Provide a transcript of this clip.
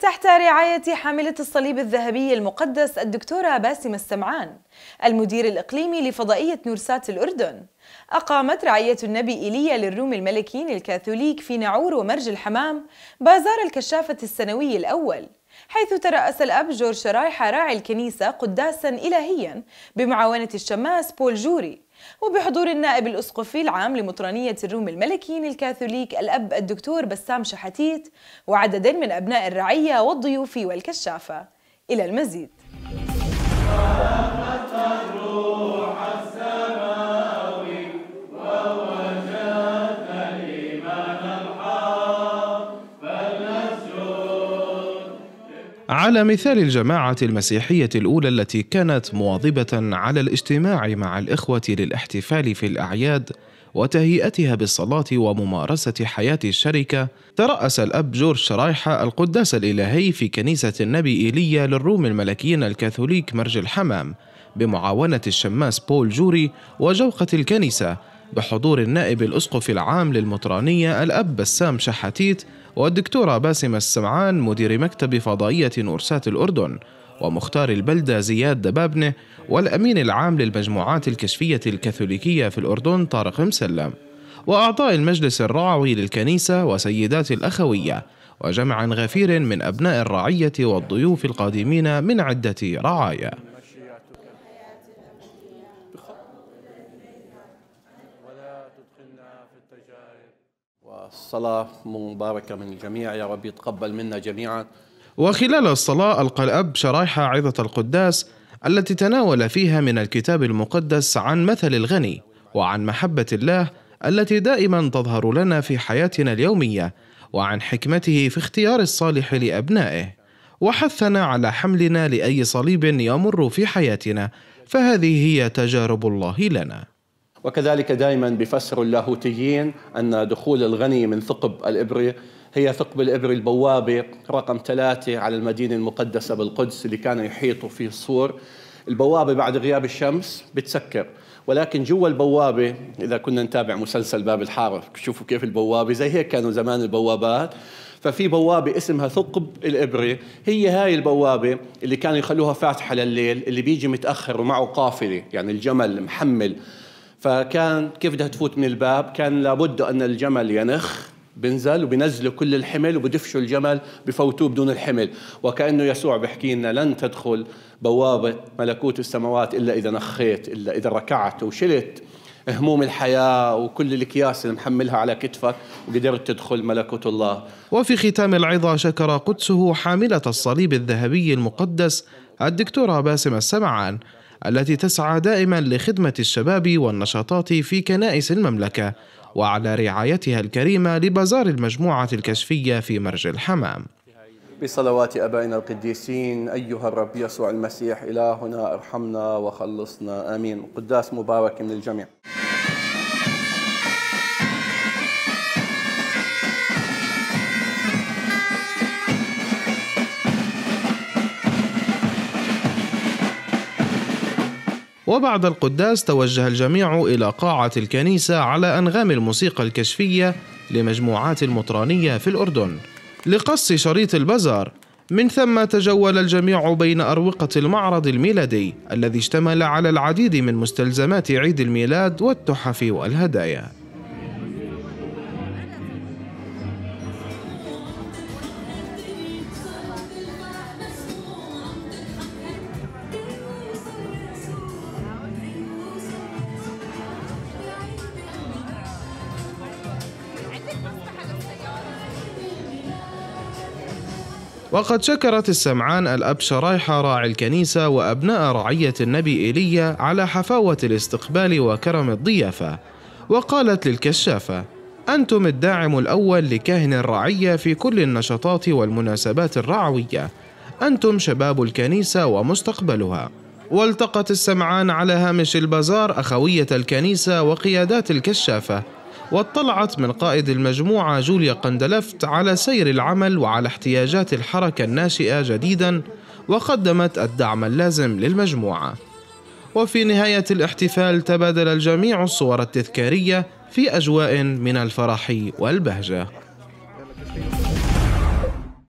تحت رعاية حاملة الصليب الذهبي المقدس الدكتورة باسم السمعان المدير الإقليمي لفضائية نورسات الأردن أقامت رعية النبي إيليا للروم الملكيين الكاثوليك في نعور ومرج الحمام بازار الكشافة السنوي الأول حيث ترأس الأب جورج شرايحة راعي الكنيسة قداسا إلهيا بمعاونة الشماس بول جوري وبحضور النائب الأسقفي العام لمطرانية الروم الملكيين الكاثوليك الأب الدكتور بسام شحتيت وعدد من أبناء الرعية والضيوف والكشافة إلى المزيد على مثال الجماعة المسيحية الأولى التي كانت مواظبة على الاجتماع مع الإخوة للاحتفال في الأعياد وتهيئتها بالصلاة وممارسة حياة الشركة، ترأس الأب جورج شرايحة القداس الإلهي في كنيسة النبي إيليا للروم الملكيين الكاثوليك مرج الحمام، بمعاونة الشماس بول جوري وجوقة الكنيسة بحضور النائب الأسقف العام للمطرانية الأب بسام شحاتيت والدكتورة باسمة السمعان مدير مكتب فضائية نورسات الأردن ومختار البلدة زياد دبابنة والأمين العام للمجموعات الكشفية الكاثوليكية في الأردن طارق مسلم وأعضاء المجلس الرعوي للكنيسة وسيدات الأخوية وجمعا غفير من أبناء الرعية والضيوف القادمين من عدة رعايا صلاة مباركة من الجميع يا رب يتقبل منا جميعا وخلال الصلاة ألقى الأب شرائح عظة القداس التي تناول فيها من الكتاب المقدس عن مثل الغني وعن محبة الله التي دائما تظهر لنا في حياتنا اليومية وعن حكمته في اختيار الصالح لأبنائه وحثنا على حملنا لأي صليب يمر في حياتنا فهذه هي تجارب الله لنا وكذلك دائما بفسر اللاهوتيين أن دخول الغني من ثقب الابره هي ثقب الابره البوابة رقم ثلاثة على المدينة المقدسة بالقدس اللي كان يحيطوا فيه السور البوابة بعد غياب الشمس بتسكر ولكن جوا البوابة إذا كنا نتابع مسلسل باب الحارة شوفوا كيف البوابة زي هيك كانوا زمان البوابات ففي بوابة اسمها ثقب الإبرة هي هاي البوابة اللي كانوا يخلوها فاتحة لليل اللي بيجي متأخر ومعه قافلة يعني الجمل محمل فكان كيف بدها تفوت من الباب كان لابد أن الجمل ينخ بنزل وبنزلوا كل الحمل وبدفشوا الجمل بفوتوه بدون الحمل وكأنه يسوع بحكي لنا لن تدخل بوابة ملكوت السماوات إلا إذا نخيت إلا إذا ركعت وشلت هموم الحياة وكل الكياس اللي محملها على كتفك وقدرت تدخل ملكوت الله وفي ختام العظة شكر قدسه حاملة الصليب الذهبي المقدس الدكتورة باسم السمعان التي تسعى دائما لخدمة الشباب والنشاطات في كنائس المملكة وعلى رعايتها الكريمة لبازار المجموعة الكشفية في مرج الحمام بصلوات أبائنا القديسين أيها الرب يسوع المسيح إلهنا ارحمنا وخلصنا آمين قداس مبارك من الجميع وبعد القداس توجه الجميع إلى قاعة الكنيسة على أنغام الموسيقى الكشفية لمجموعات المطرانية في الأردن لقص شريط البزار من ثم تجول الجميع بين أروقة المعرض الميلادي الذي اشتمل على العديد من مستلزمات عيد الميلاد والتحف والهدايا وقد شكرت السمعان الأب شرايح راعي الكنيسة وأبناء رعية النبي إيليا على حفاوة الاستقبال وكرم الضيافة وقالت للكشافة أنتم الداعم الأول لكاهن الرعية في كل النشاطات والمناسبات الرعوية أنتم شباب الكنيسة ومستقبلها والتقت السمعان على هامش البازار أخوية الكنيسة وقيادات الكشافة واطلعت من قائد المجموعة جوليا قندلفت على سير العمل وعلى احتياجات الحركة الناشئة جديدا وقدمت الدعم اللازم للمجموعة وفي نهاية الاحتفال تبادل الجميع الصور التذكارية في أجواء من الفرح والبهجة